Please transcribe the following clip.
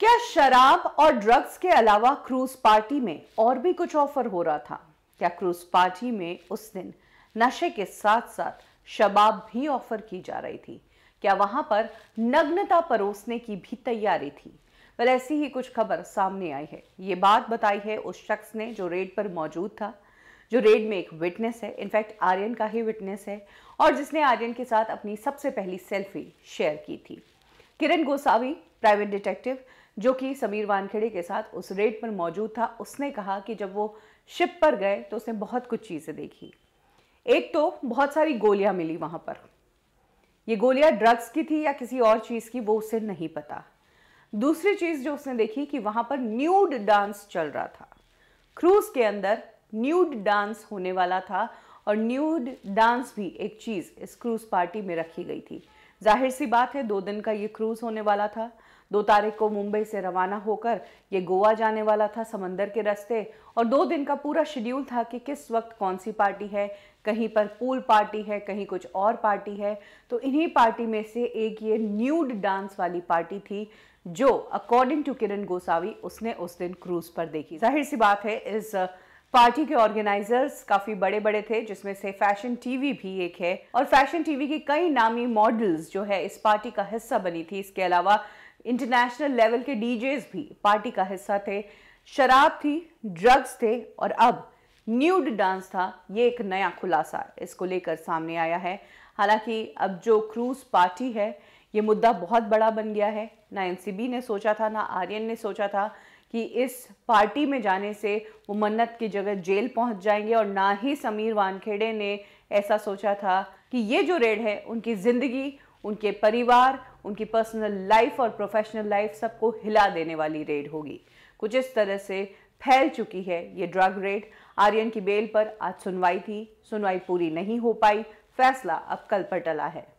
क्या शराब और ड्रग्स के अलावा क्रूज पार्टी में और भी कुछ ऑफर हो रहा था क्या क्रूज पार्टी में उस दिन नशे के साथ साथ शबाब भी ऑफर की जा रही थी क्या वहां पर नग्नता परोसने की भी तैयारी थी वेल ऐसी ही कुछ खबर सामने आई है ये बात बताई है उस शख्स ने जो रेड पर मौजूद था जो रेड में एक विटनेस है इनफैक्ट आर्यन का ही विटनेस है और जिसने आर्यन के साथ अपनी सबसे पहली सेल्फी शेयर की थी किरण गोसावी प्राइवेट डिटेक्टिव जो कि समीर वानखेड़े के साथ उस रेड पर मौजूद था उसने कहा कि जब वो शिप पर गए तो उसने बहुत कुछ चीज़ें देखी एक तो बहुत सारी गोलियां मिली वहाँ पर ये गोलियां ड्रग्स की थी या किसी और चीज़ की वो उसे नहीं पता दूसरी चीज़ जो उसने देखी कि वहाँ पर न्यूड डांस चल रहा था क्रूज के अंदर न्यूड डांस होने वाला था और न्यूड डांस भी एक चीज़ इस क्रूज़ पार्टी में रखी गई थी जाहिर सी बात है दो दिन का ये क्रूज़ होने वाला था दो तारीख को मुंबई से रवाना होकर ये गोवा जाने वाला था समंदर के रास्ते और दो दिन का पूरा शेड्यूल था कि किस वक्त कौन सी पार्टी है कहीं पर पूल पार्टी है कहीं कुछ और पार्टी है तो इन्हीं पार्टी में से एक ये न्यूड डांस वाली पार्टी थी जो अकॉर्डिंग टू किरण गोसावी उसने उस दिन क्रूज पर देखी जाहिर सी बात है इस पार्टी के ऑर्गेनाइजर्स काफी बड़े बड़े थे जिसमें से फैशन टीवी भी एक है और फैशन टीवी के कई नामी मॉडल्स जो है इस पार्टी का हिस्सा बनी थी इसके अलावा इंटरनेशनल लेवल के डीजेस भी पार्टी का हिस्सा थे शराब थी ड्रग्स थे और अब न्यूड डांस था ये एक नया खुलासा इसको लेकर सामने आया है हालांकि अब जो क्रूज पार्टी है ये मुद्दा बहुत बड़ा बन गया है ना एनसीबी ने सोचा था ना आर्यन ने सोचा था कि इस पार्टी में जाने से वो मन्नत की जगह जेल पहुंच जाएंगे और ना ही समीर वानखेड़े ने ऐसा सोचा था कि ये जो रेड है उनकी ज़िंदगी उनके परिवार उनकी पर्सनल लाइफ और प्रोफेशनल लाइफ सबको हिला देने वाली रेड होगी कुछ इस तरह से फैल चुकी है ये ड्रग रेड आर्यन की बेल पर आज सुनवाई थी सुनवाई पूरी नहीं हो पाई फैसला अब कल पर टला है